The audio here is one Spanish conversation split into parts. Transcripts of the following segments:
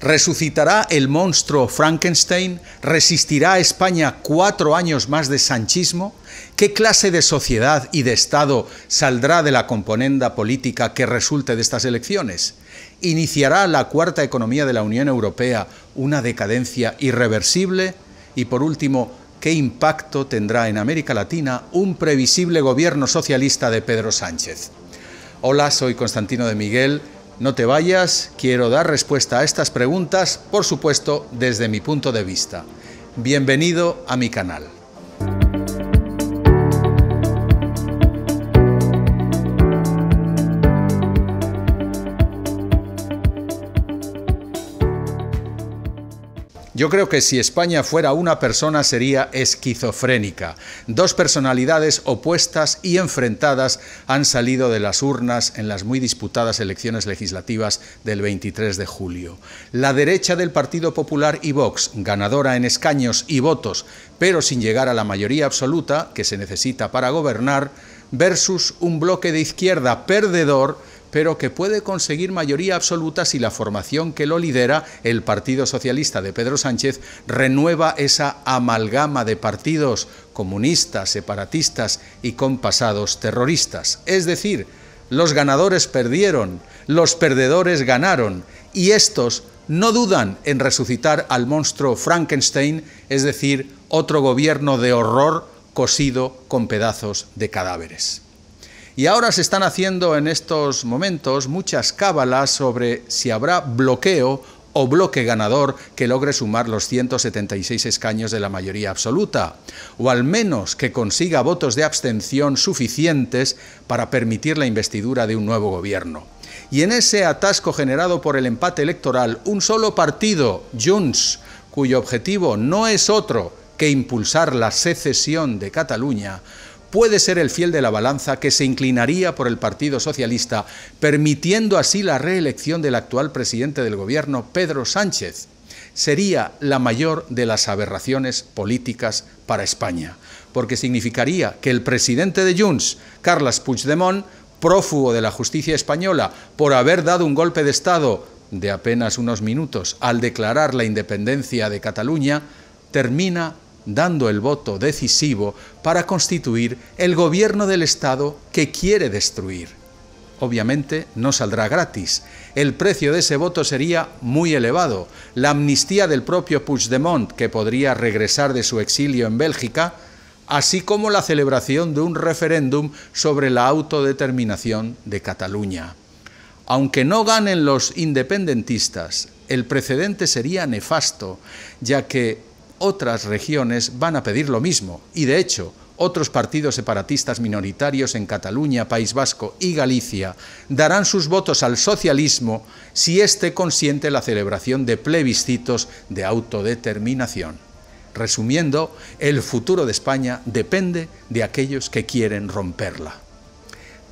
¿Resucitará el monstruo Frankenstein? ¿Resistirá España cuatro años más de sanchismo? ¿Qué clase de sociedad y de Estado saldrá de la componenda política que resulte de estas elecciones? ¿Iniciará la cuarta economía de la Unión Europea una decadencia irreversible? Y por último, ¿qué impacto tendrá en América Latina un previsible gobierno socialista de Pedro Sánchez? Hola, soy Constantino de Miguel no te vayas, quiero dar respuesta a estas preguntas, por supuesto, desde mi punto de vista. Bienvenido a mi canal. Yo creo que si España fuera una persona sería esquizofrénica. Dos personalidades opuestas y enfrentadas han salido de las urnas en las muy disputadas elecciones legislativas del 23 de julio. La derecha del Partido Popular y Vox, ganadora en escaños y votos, pero sin llegar a la mayoría absoluta que se necesita para gobernar, versus un bloque de izquierda perdedor pero que puede conseguir mayoría absoluta si la formación que lo lidera, el Partido Socialista de Pedro Sánchez, renueva esa amalgama de partidos comunistas, separatistas y compasados terroristas. Es decir, los ganadores perdieron, los perdedores ganaron y estos no dudan en resucitar al monstruo Frankenstein, es decir, otro gobierno de horror cosido con pedazos de cadáveres. Y ahora se están haciendo en estos momentos muchas cábalas sobre si habrá bloqueo o bloque ganador que logre sumar los 176 escaños de la mayoría absoluta, o al menos que consiga votos de abstención suficientes para permitir la investidura de un nuevo gobierno. Y en ese atasco generado por el empate electoral, un solo partido, Junts, cuyo objetivo no es otro que impulsar la secesión de Cataluña, puede ser el fiel de la balanza que se inclinaría por el Partido Socialista, permitiendo así la reelección del actual presidente del Gobierno, Pedro Sánchez. Sería la mayor de las aberraciones políticas para España, porque significaría que el presidente de Junts, Carles Puigdemont, prófugo de la justicia española por haber dado un golpe de Estado de apenas unos minutos al declarar la independencia de Cataluña, termina dando el voto decisivo para constituir el gobierno del Estado que quiere destruir. Obviamente no saldrá gratis. El precio de ese voto sería muy elevado. La amnistía del propio Puigdemont, que podría regresar de su exilio en Bélgica, así como la celebración de un referéndum sobre la autodeterminación de Cataluña. Aunque no ganen los independentistas, el precedente sería nefasto, ya que otras regiones van a pedir lo mismo y, de hecho, otros partidos separatistas minoritarios en Cataluña, País Vasco y Galicia darán sus votos al socialismo si éste consiente la celebración de plebiscitos de autodeterminación. Resumiendo, el futuro de España depende de aquellos que quieren romperla.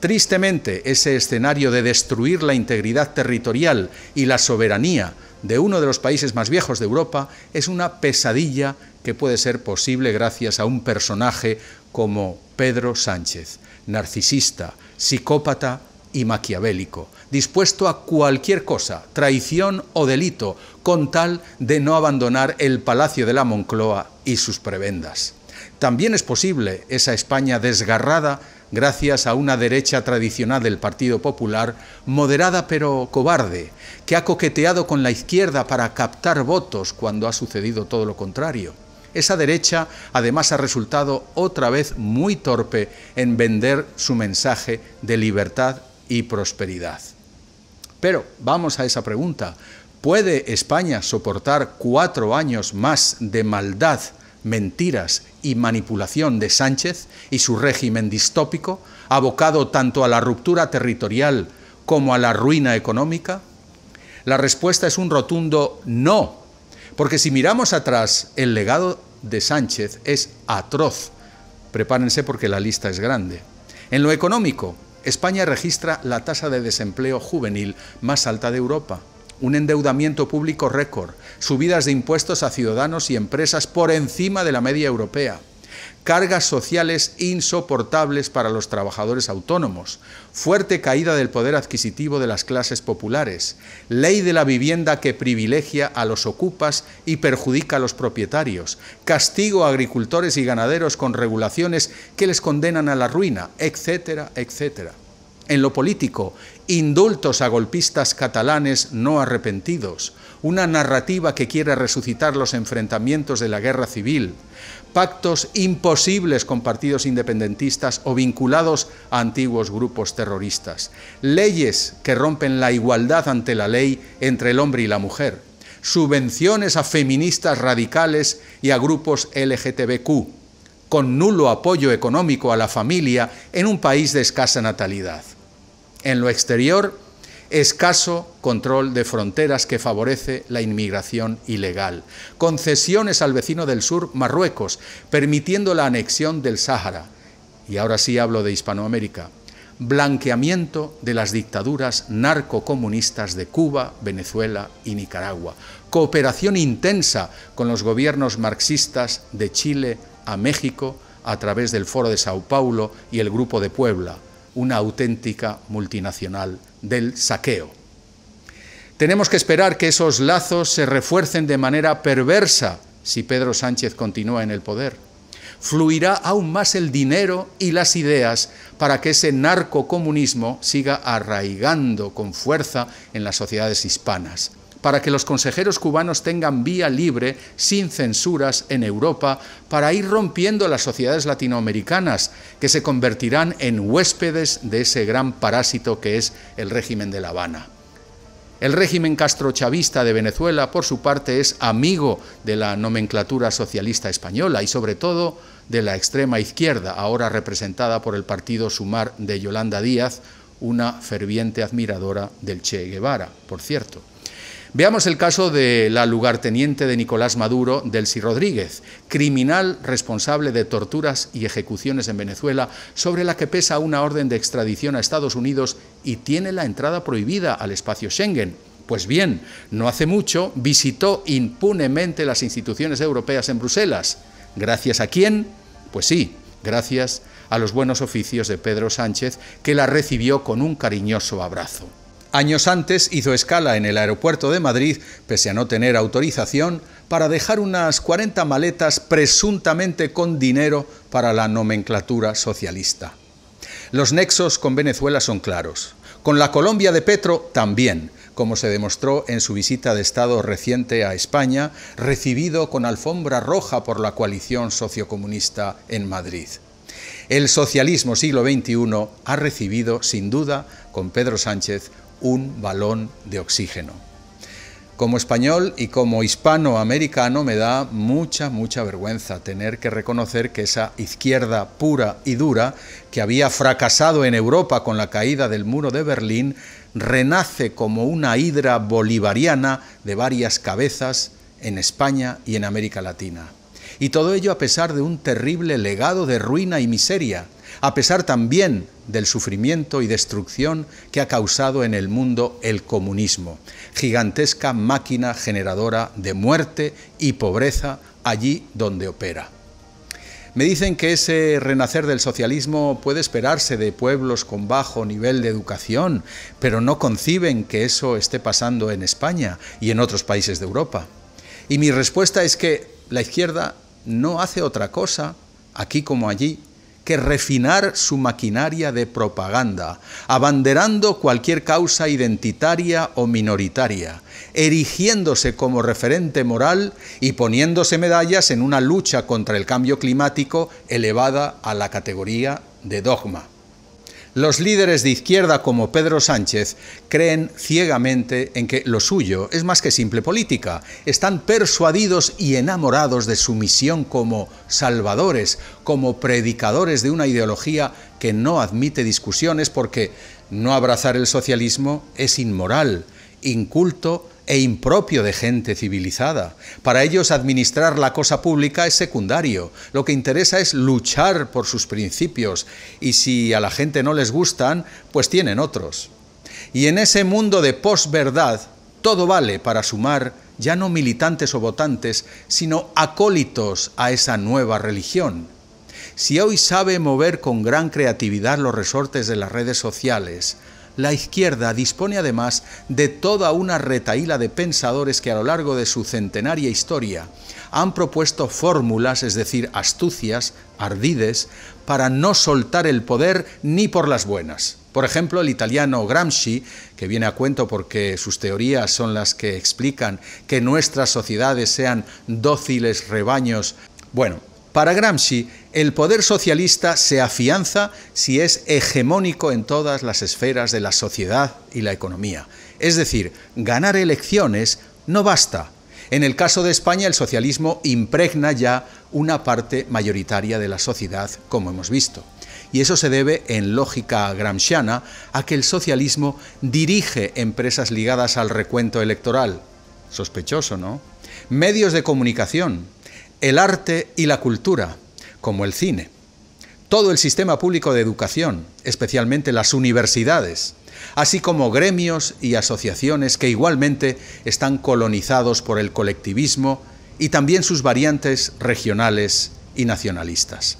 Tristemente, ese escenario de destruir la integridad territorial y la soberanía de uno de los países más viejos de Europa es una pesadilla que puede ser posible gracias a un personaje como Pedro Sánchez, narcisista, psicópata y maquiavélico, dispuesto a cualquier cosa, traición o delito, con tal de no abandonar el Palacio de la Moncloa y sus prebendas. También es posible esa España desgarrada gracias a una derecha tradicional del Partido Popular, moderada pero cobarde, que ha coqueteado con la izquierda para captar votos cuando ha sucedido todo lo contrario. Esa derecha además ha resultado otra vez muy torpe en vender su mensaje de libertad y prosperidad. Pero vamos a esa pregunta. ¿Puede España soportar cuatro años más de maldad mentiras y manipulación de Sánchez y su régimen distópico, abocado tanto a la ruptura territorial como a la ruina económica? La respuesta es un rotundo no, porque si miramos atrás, el legado de Sánchez es atroz. Prepárense porque la lista es grande. En lo económico, España registra la tasa de desempleo juvenil más alta de Europa un endeudamiento público récord, subidas de impuestos a ciudadanos y empresas por encima de la media europea, cargas sociales insoportables para los trabajadores autónomos, fuerte caída del poder adquisitivo de las clases populares, ley de la vivienda que privilegia a los ocupas y perjudica a los propietarios, castigo a agricultores y ganaderos con regulaciones que les condenan a la ruina, etcétera, etcétera. En lo político, indultos a golpistas catalanes no arrepentidos, una narrativa que quiere resucitar los enfrentamientos de la guerra civil, pactos imposibles con partidos independentistas o vinculados a antiguos grupos terroristas, leyes que rompen la igualdad ante la ley entre el hombre y la mujer, subvenciones a feministas radicales y a grupos LGTBQ, con nulo apoyo económico a la familia en un país de escasa natalidad en lo exterior, escaso control de fronteras que favorece la inmigración ilegal, concesiones al vecino del sur, Marruecos, permitiendo la anexión del Sáhara, y ahora sí hablo de Hispanoamérica, blanqueamiento de las dictaduras narcocomunistas de Cuba, Venezuela y Nicaragua, cooperación intensa con los gobiernos marxistas de Chile a México a través del Foro de Sao Paulo y el Grupo de Puebla, una auténtica multinacional del saqueo. Tenemos que esperar que esos lazos se refuercen de manera perversa si Pedro Sánchez continúa en el poder. Fluirá aún más el dinero y las ideas para que ese narcocomunismo siga arraigando con fuerza en las sociedades hispanas para que los consejeros cubanos tengan vía libre, sin censuras, en Europa, para ir rompiendo las sociedades latinoamericanas, que se convertirán en huéspedes de ese gran parásito que es el régimen de La Habana. El régimen castrochavista de Venezuela, por su parte, es amigo de la nomenclatura socialista española y, sobre todo, de la extrema izquierda, ahora representada por el partido Sumar de Yolanda Díaz, una ferviente admiradora del Che Guevara, por cierto. Veamos el caso de la lugarteniente de Nicolás Maduro, Delcy Rodríguez, criminal responsable de torturas y ejecuciones en Venezuela, sobre la que pesa una orden de extradición a Estados Unidos y tiene la entrada prohibida al espacio Schengen. Pues bien, no hace mucho visitó impunemente las instituciones europeas en Bruselas. ¿Gracias a quién? Pues sí, gracias a los buenos oficios de Pedro Sánchez, que la recibió con un cariñoso abrazo. Años antes hizo escala en el aeropuerto de Madrid, pese a no tener autorización, para dejar unas 40 maletas presuntamente con dinero para la nomenclatura socialista. Los nexos con Venezuela son claros. Con la Colombia de Petro también, como se demostró en su visita de Estado reciente a España, recibido con alfombra roja por la coalición sociocomunista en Madrid. El socialismo siglo XXI ha recibido, sin duda, con Pedro Sánchez, un balón de oxígeno. Como español y como hispanoamericano me da mucha, mucha vergüenza tener que reconocer que esa izquierda pura y dura, que había fracasado en Europa con la caída del muro de Berlín, renace como una hidra bolivariana de varias cabezas en España y en América Latina. Y todo ello a pesar de un terrible legado de ruina y miseria a pesar también del sufrimiento y destrucción que ha causado en el mundo el comunismo, gigantesca máquina generadora de muerte y pobreza allí donde opera. Me dicen que ese renacer del socialismo puede esperarse de pueblos con bajo nivel de educación, pero no conciben que eso esté pasando en España y en otros países de Europa. Y mi respuesta es que la izquierda no hace otra cosa, aquí como allí, que refinar su maquinaria de propaganda, abanderando cualquier causa identitaria o minoritaria, erigiéndose como referente moral y poniéndose medallas en una lucha contra el cambio climático elevada a la categoría de dogma. Los líderes de izquierda como Pedro Sánchez creen ciegamente en que lo suyo es más que simple política. Están persuadidos y enamorados de su misión como salvadores, como predicadores de una ideología que no admite discusiones porque no abrazar el socialismo es inmoral, inculto e impropio de gente civilizada. Para ellos administrar la cosa pública es secundario. Lo que interesa es luchar por sus principios y si a la gente no les gustan, pues tienen otros. Y en ese mundo de posverdad, todo vale para sumar ya no militantes o votantes, sino acólitos a esa nueva religión. Si hoy sabe mover con gran creatividad los resortes de las redes sociales, la izquierda dispone además de toda una retaíla de pensadores que a lo largo de su centenaria historia han propuesto fórmulas, es decir, astucias, ardides, para no soltar el poder ni por las buenas. Por ejemplo, el italiano Gramsci, que viene a cuento porque sus teorías son las que explican que nuestras sociedades sean dóciles rebaños. Bueno, para Gramsci, el poder socialista se afianza si es hegemónico en todas las esferas de la sociedad y la economía. Es decir, ganar elecciones no basta. En el caso de España, el socialismo impregna ya una parte mayoritaria de la sociedad, como hemos visto. Y eso se debe, en lógica gramsciana, a que el socialismo dirige empresas ligadas al recuento electoral. Sospechoso, ¿no? Medios de comunicación, el arte y la cultura, como el cine, todo el sistema público de educación, especialmente las universidades, así como gremios y asociaciones que igualmente están colonizados por el colectivismo y también sus variantes regionales y nacionalistas.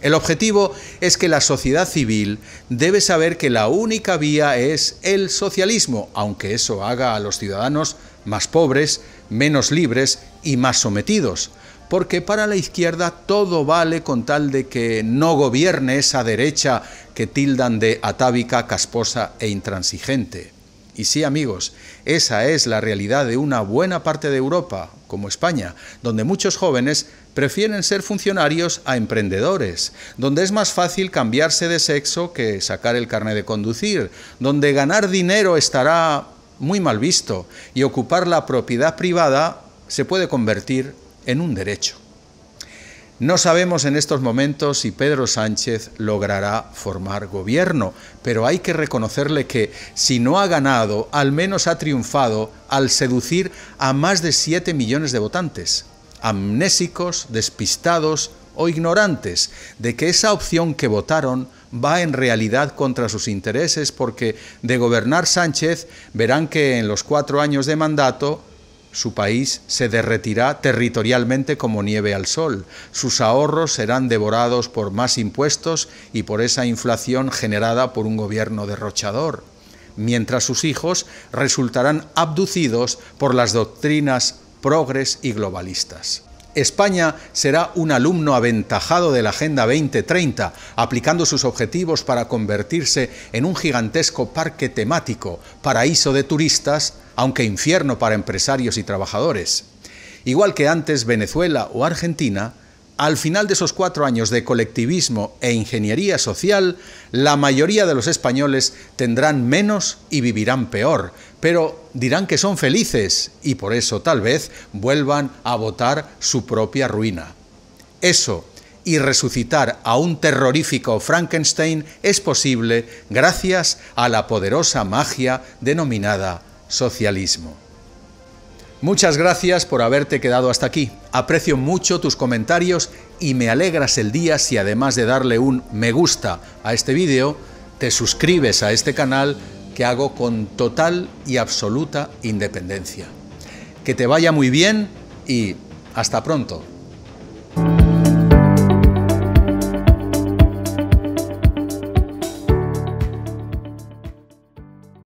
El objetivo es que la sociedad civil debe saber que la única vía es el socialismo, aunque eso haga a los ciudadanos más pobres, menos libres y más sometidos, porque para la izquierda todo vale con tal de que no gobierne esa derecha que tildan de atávica, casposa e intransigente. Y sí, amigos, esa es la realidad de una buena parte de Europa, como España, donde muchos jóvenes prefieren ser funcionarios a emprendedores, donde es más fácil cambiarse de sexo que sacar el carnet de conducir, donde ganar dinero estará muy mal visto y ocupar la propiedad privada se puede convertir en un derecho. No sabemos en estos momentos si Pedro Sánchez logrará formar gobierno, pero hay que reconocerle que si no ha ganado, al menos ha triunfado al seducir a más de 7 millones de votantes, amnésicos, despistados o ignorantes de que esa opción que votaron va en realidad contra sus intereses porque de gobernar Sánchez verán que en los cuatro años de mandato su país se derretirá territorialmente como nieve al sol. Sus ahorros serán devorados por más impuestos y por esa inflación generada por un gobierno derrochador. Mientras sus hijos resultarán abducidos por las doctrinas progres y globalistas. España será un alumno aventajado de la Agenda 2030, aplicando sus objetivos para convertirse en un gigantesco parque temático, paraíso de turistas, aunque infierno para empresarios y trabajadores. Igual que antes Venezuela o Argentina, al final de esos cuatro años de colectivismo e ingeniería social, la mayoría de los españoles tendrán menos y vivirán peor, pero dirán que son felices y por eso tal vez vuelvan a votar su propia ruina. Eso y resucitar a un terrorífico Frankenstein es posible gracias a la poderosa magia denominada socialismo. Muchas gracias por haberte quedado hasta aquí. Aprecio mucho tus comentarios y me alegras el día si además de darle un me gusta a este vídeo, te suscribes a este canal, que hago con total y absoluta independencia. Que te vaya muy bien y hasta pronto.